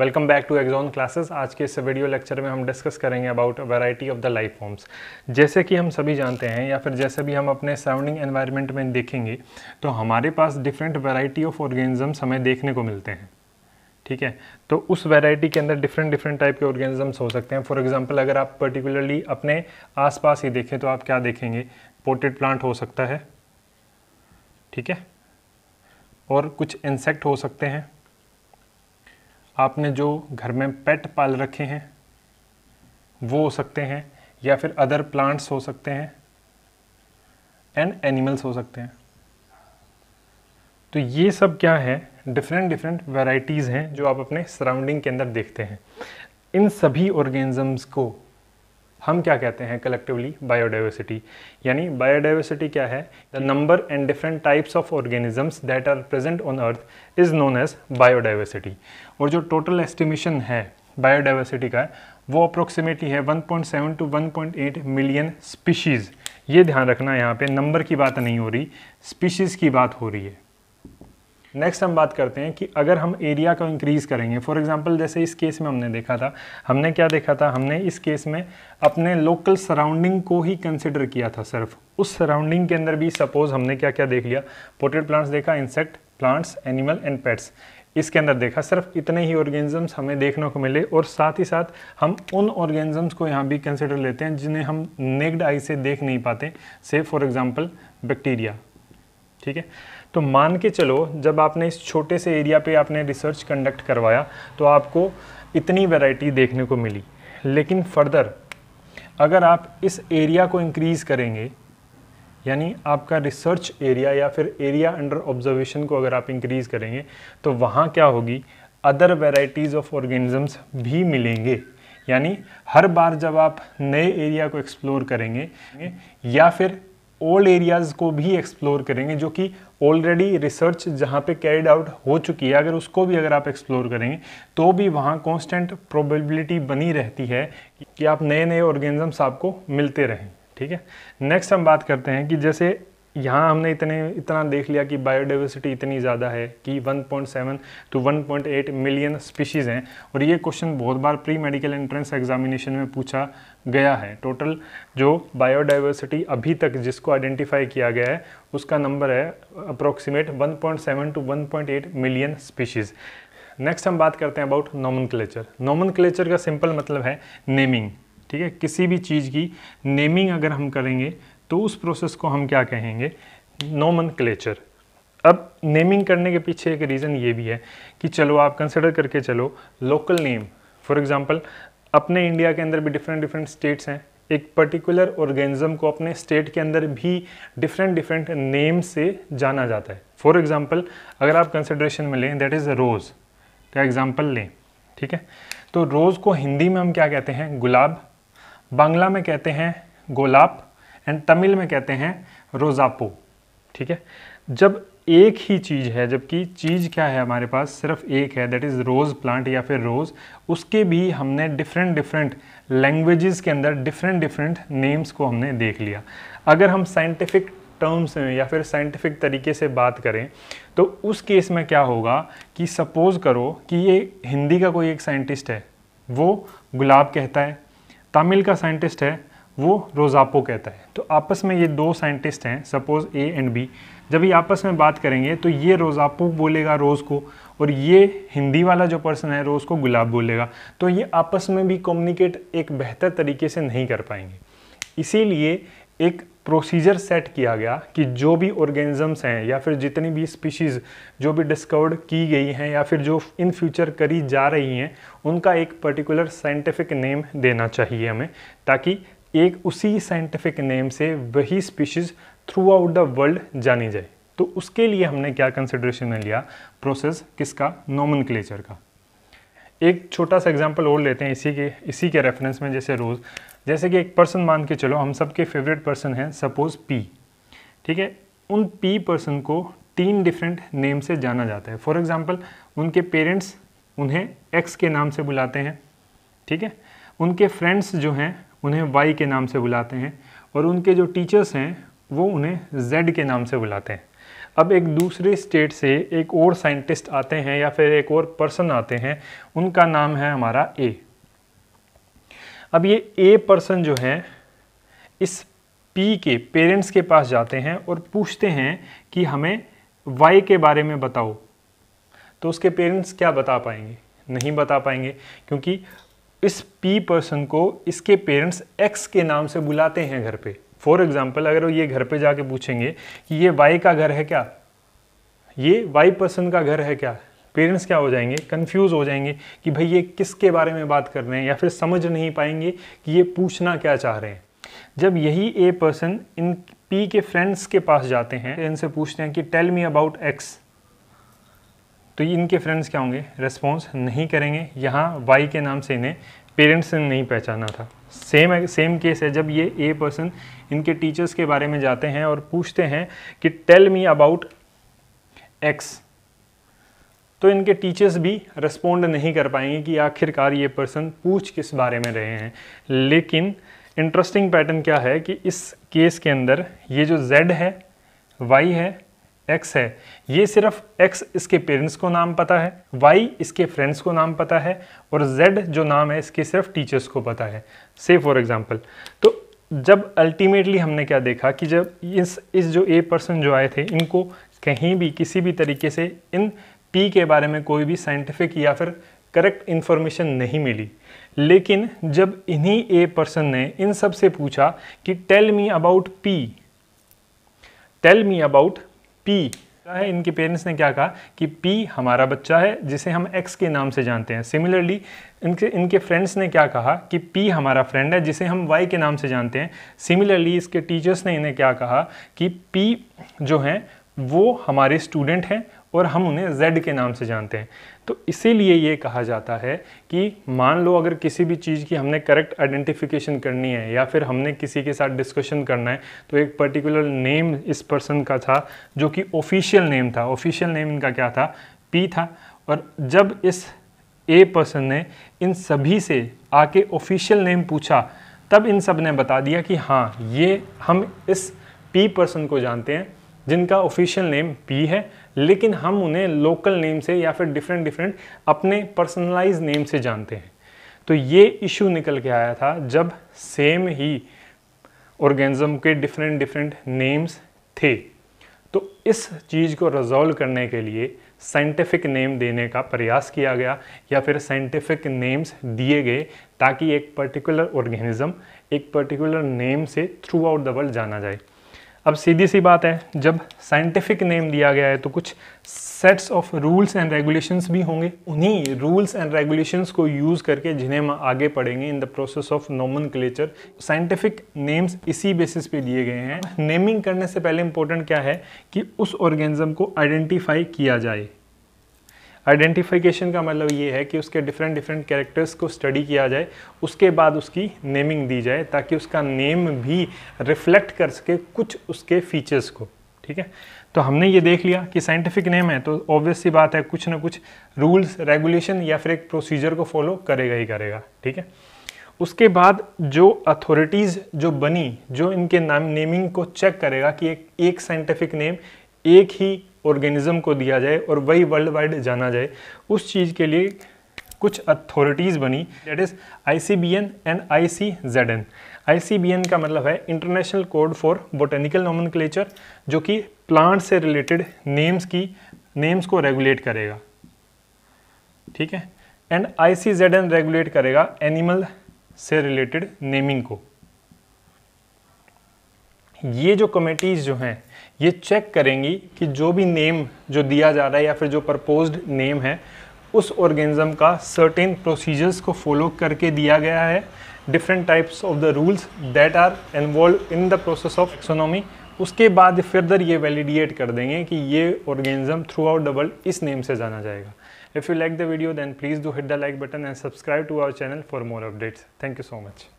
welcome back to Exon classes आज के इस वीडियो लेक्चर में हम डिस्कस करेंगे about variety of the life forms जैसे कि हम सभी जानते हैं या फिर जैसे भी हम अपने सराउंडिंग एनवायरनमेंट में देखेंगे तो हमारे पास डिफरेंट वैरायटी ऑफ ऑर्गेनिजम्स हमें देखने को मिलते हैं ठीक है तो उस वैरायटी के अंदर डिफरेंट डिफरेंट टाइप के ऑर्गेनिजम्स हो सकते हैं फॉर एग्जाम्पल अगर आप पर्टिकुलरली अपने आसपास ही देखें तो आप क्या देखेंगे पोटेड प्लांट हो सकता है ठीक है और कुछ इंसेक्ट हो सकते हैं आपने जो घर में पेट पाल रखे हैं वो हो सकते हैं या फिर अदर प्लांट्स हो सकते हैं एंड एनिमल्स हो सकते हैं तो ये सब क्या है डिफरेंट डिफरेंट वेराइटीज़ हैं जो आप अपने सराउंडिंग के अंदर देखते हैं इन सभी ऑर्गेनिजम्स को हम क्या कहते हैं कलेक्टिवली बायोडाइवर्सिटी यानी बायोडाइवर्सिटी क्या है the number and different types of organisms that are present on earth is known as biodiversity और जो टोटल एस्टिमेशन है बायोडाइवर्सिटी का वो अप्रोक्सीमेटली है 1.7 टू 1.8 मिलियन स्पीशीज़ ये ध्यान रखना यहाँ पे नंबर की बात नहीं हो रही स्पीशीज़ की बात हो रही है नेक्स्ट हम बात करते हैं कि अगर हम एरिया को इंक्रीज़ करेंगे फॉर एग्जांपल जैसे इस केस में हमने देखा था हमने क्या देखा था हमने इस केस में अपने लोकल सराउंडिंग को ही कंसिडर किया था सिर्फ उस सराउंडिंग के अंदर भी सपोज़ हमने क्या क्या देख लिया पोटेड प्लांट्स देखा insect plants animal and pets इसके अंदर देखा सिर्फ इतने ही ऑर्गेनिजम्स हमें देखने को मिले और साथ ही साथ हम उन ऑर्गेनिजम्स को यहाँ भी कंसिडर लेते हैं जिन्हें हम नेक्ड आई से देख नहीं पाते से फॉर एग्ज़ाम्पल बैक्टीरिया ठीक है तो मान के चलो जब आपने इस छोटे से एरिया पे आपने रिसर्च कंडक्ट करवाया तो आपको इतनी वैरायटी देखने को मिली लेकिन फर्दर अगर आप इस एरिया को इंक्रीज़ करेंगे यानी आपका रिसर्च एरिया या फिर एरिया अंडर ऑब्जर्वेशन को अगर आप इंक्रीज़ करेंगे तो वहाँ क्या होगी अदर वेराइटीज़ ऑफ ऑर्गेनिज़म्स भी मिलेंगे यानी हर बार जब आप नए एरिया को एक्सप्लोर करेंगे या फिर ओल्ड एरियाज़ को भी एक्सप्लोर करेंगे जो कि ऑलरेडी रिसर्च जहाँ पे कैरिड आउट हो चुकी है अगर उसको भी अगर आप एक्सप्लोर करेंगे तो भी वहाँ कांस्टेंट प्रोबेबिलिटी बनी रहती है कि आप नए नए ऑर्गेनिजम्स आपको मिलते रहें ठीक है नेक्स्ट हम बात करते हैं कि जैसे यहाँ हमने इतने इतना देख लिया कि बायोडाइवर्सिटी इतनी ज़्यादा है कि 1.7 टू 1.8 मिलियन स्पीशीज़ हैं और ये क्वेश्चन बहुत बार प्री मेडिकल एंट्रेंस एग्जामिनेशन में पूछा गया है टोटल जो बायोडाइवर्सिटी अभी तक जिसको आइडेंटिफाई किया गया है उसका नंबर है approximate 1.7 to 1.8 million species next हम बात करते हैं अबाउट नॉमन क्लेचर का सिंपल मतलब है नेमिंग ठीक है किसी भी चीज़ की नेमिंग अगर हम करेंगे तो उस प्रोसेस को हम क्या कहेंगे नोमन क्लेचर अब नेमिंग करने के पीछे एक रीज़न ये भी है कि चलो आप कंसिडर करके चलो लोकल नेम फॉर एग्ज़ाम्पल अपने इंडिया के अंदर भी डिफरेंट डिफरेंट स्टेट्स हैं एक पर्टिकुलर ऑर्गेनिज्म को अपने स्टेट के अंदर भी डिफरेंट डिफरेंट नेम से जाना जाता है फॉर एग्ज़ाम्पल अगर आप कंसिड्रेशन में लें दैट इज़ रोज़ का एग्ज़ाम्पल लें ठीक है तो रोज़ को हिंदी में हम क्या कहते हैं गुलाब बांग्ला में कहते हैं गोलाब एंड तमिल में कहते हैं रोज़ापो ठीक है जब एक ही चीज़ है जबकि चीज़ क्या है हमारे पास सिर्फ एक है दैट इज़ रोज़ प्लांट या फिर रोज़ उसके भी हमने डिफरेंट डिफरेंट लैंग्वेजेस के अंदर डिफरेंट डिफरेंट नेम्स को हमने देख लिया अगर हम साइंटिफिक टर्म्स में या फिर साइंटिफिक तरीके से बात करें तो उस केस में क्या होगा कि सपोज़ करो कि ये हिंदी का कोई एक साइंटिस्ट है वो गुलाब कहता है तमिल का साइंटिस्ट है वो रोज़ापो कहता है तो आपस में ये दो साइंटिस्ट हैं सपोज़ ए एंड बी जब ये आपस में बात करेंगे तो ये रोज़ापो बोलेगा रोज़ को और ये हिंदी वाला जो पर्सन है रोज़ को गुलाब बोलेगा तो ये आपस में भी कम्युनिकेट एक बेहतर तरीके से नहीं कर पाएंगे इसीलिए एक प्रोसीजर सेट किया गया कि जो भी ऑर्गेनिजम्स हैं या फिर जितनी भी स्पीशीज़ जो भी डिस्कवर्ड की गई हैं या फिर जो इन फ्यूचर करी जा रही हैं उनका एक पर्टिकुलर साइंटिफिक नेम देना चाहिए हमें ताकि एक उसी साइंटिफिक नेम से वही species throughout the world जानी जाए तो उसके लिए हमने क्या कंसिडरेशन में लिया प्रोसेस किसका नॉमन का एक छोटा सा एग्जांपल और लेते हैं इसी के इसी के रेफरेंस में जैसे रोज़ जैसे कि एक पर्सन मान के चलो हम सब के फेवरेट पर्सन हैं सपोज़ पी ठीक है उन पी पर्सन को तीन डिफरेंट नेम से जाना जाता है फॉर एग्ज़ाम्पल उनके पेरेंट्स उन्हें एक्स के नाम से बुलाते हैं ठीक है उनके फ्रेंड्स जो हैं उन्हें वाई के नाम से बुलाते हैं और उनके जो टीचर्स हैं वो उन्हें जेड के नाम से बुलाते हैं अब एक दूसरे स्टेट से एक और साइंटिस्ट आते हैं या फिर एक और पर्सन आते हैं उनका नाम है हमारा ए अब ये ए पर्सन जो है इस पी के पेरेंट्स के पास जाते हैं और पूछते हैं कि हमें वाई के बारे में बताओ तो उसके पेरेंट्स क्या बता पाएंगे नहीं बता पाएंगे क्योंकि इस पी पर्सन को इसके पेरेंट्स एक्स के नाम से बुलाते हैं घर पे फॉर एग्जाम्पल अगर वो ये घर पे जाके पूछेंगे कि ये वाई का घर है क्या ये वाई पर्सन का घर है क्या पेरेंट्स क्या हो जाएंगे कंफ्यूज हो जाएंगे कि भाई ये किसके बारे में बात कर रहे हैं या फिर समझ नहीं पाएंगे कि ये पूछना क्या चाह रहे हैं जब यही ए पर्सन इन पी के फ्रेंड्स के पास जाते हैं इनसे पूछते हैं कि टेल मी अबाउट एक्स तो इनके फ्रेंड्स क्या होंगे रेस्पॉन्स नहीं करेंगे यहाँ वाई के नाम से इन्हें पेरेंट्स ने नहीं पहचाना था सेम सेम केस है जब ये ए पर्सन इनके टीचर्स के बारे में जाते हैं और पूछते हैं कि टेल मी अबाउट एक्स तो इनके टीचर्स भी रिस्पोंड नहीं कर पाएंगे कि आखिरकार ये पर्सन पूछ किस बारे में रहे हैं लेकिन इंटरेस्टिंग पैटर्न क्या है कि इस केस के अंदर ये जो जेड है वाई है एक्स है ये सिर्फ एक्स इसके पेरेंट्स को नाम पता है वाई इसके फ्रेंड्स को नाम पता है और जेड जो नाम है इसके सिर्फ टीचर्स को पता है से फॉर एग्जाम्पल तो जब अल्टीमेटली हमने क्या देखा कि जब इस इस जो ए पर्सन जो आए थे इनको कहीं भी किसी भी तरीके से इन पी के बारे में कोई भी साइंटिफिक या फिर करेक्ट इन्फॉर्मेशन नहीं मिली लेकिन जब इन्हीं ए पर्सन ने इन सब से पूछा कि tell me about P tell me about P है इनके पेरेंट्स ने क्या कहा कि पी हमारा बच्चा है जिसे हम एक्स के नाम से जानते हैं सिमिलरली इनके इनके फ्रेंड्स ने क्या कहा कि पी हमारा फ्रेंड है जिसे हम वाई के नाम से जानते हैं सिमिलरली इसके टीचर्स ने इन्हें क्या कहा कि पी जो हैं वो हमारे स्टूडेंट हैं और हम उन्हें Z के नाम से जानते हैं तो इसीलिए ये कहा जाता है कि मान लो अगर किसी भी चीज़ की हमने करेक्ट आइडेंटिफिकेशन करनी है या फिर हमने किसी के साथ डिस्कशन करना है तो एक पर्टिकुलर नेम इस पर्सन का था जो कि ऑफिशियल नेम था ऑफिशियल नेम इनका क्या था पी था और जब इस ए पर्सन ने इन सभी से आके ऑफिशियल नेम पूछा तब इन सब ने बता दिया कि हाँ ये हम इस पी पर्सन को जानते हैं जिनका ऑफिशियल नेम पी है लेकिन हम उन्हें लोकल नेम से या फिर डिफरेंट डिफरेंट अपने पर्सनलाइज नेम से जानते हैं तो ये इशू निकल के आया था जब सेम ही ऑर्गेनिज्म के डिफरेंट डिफरेंट नेम्स थे तो इस चीज़ को रिजॉल्व करने के लिए साइंटिफिक नेम देने का प्रयास किया गया या फिर साइंटिफिक नेम्स दिए गए ताकि एक पर्टिकुलर ऑर्गेनिज्म एक पर्टिकुलर नेम से थ्रू आउट द वर्ल्ड जाना जाए अब सीधी सी बात है जब साइंटिफिक नेम दिया गया है तो कुछ sets of rules and regulations भी होंगे उन्हीं रूल्स एंड रेगुलेशंस को यूज़ करके जिन्हें हम आगे पढ़ेंगे in the process of nomen scientific names इसी बेसिस पे दिए गए हैं नेमिंग करने से पहले इंपॉर्टेंट क्या है कि उस ऑर्गेनिज्म को आइडेंटिफाई किया जाए आइडेंटिफिकेशन का मतलब ये है कि उसके डिफरेंट डिफरेंट कैरेक्टर्स को स्टडी किया जाए उसके बाद उसकी नेमिंग दी जाए ताकि उसका नेम भी रिफ्लेक्ट कर सके कुछ उसके फीचर्स को ठीक है तो हमने ये देख लिया कि साइंटिफिक नेम है तो ऑब्वियस सी बात है कुछ ना कुछ रूल्स रेगुलेशन या फिर एक प्रोसीजर को फॉलो करेगा ही करेगा ठीक है उसके बाद जो अथॉरिटीज़ जो बनी जो इनके नाम नेमिंग को चेक करेगा कि एक एक साइंटिफिक नेम एक ही ऑर्गेनिज़म को दिया जाए और वही वर्ल्ड वाइड जाना जाए उस चीज़ के लिए कुछ अथॉरिटीज़ बनी that is I C B N and I C Z N I C B N का मतलब है इंटरनेशनल कोड फॉर बोटेनिकल क्लेचर जो कि प्लांट से रिलेटेड नेम्स की नेम्स को रेगुलेट करेगा ठीक है and I C Z N regulate करेगा एनिमल से रिलेटेड नेमिंग को ये जो कमेटीज़ जो हैं ये चेक करेंगी कि जो भी नेम जो दिया जा रहा है या फिर जो प्रपोज्ड नेम है उस ऑर्गेनिज्म का सर्टेन प्रोसीजर्स को फॉलो करके दिया गया है different types of the rules that are involve in the process of taxonomy उसके बाद फर्दर ये वैलिडिएट कर देंगे कि ये organism throughout the world इस नेम से जाना जाएगा if you like the video then please do hit the like button and subscribe to our channel for more updates thank you so much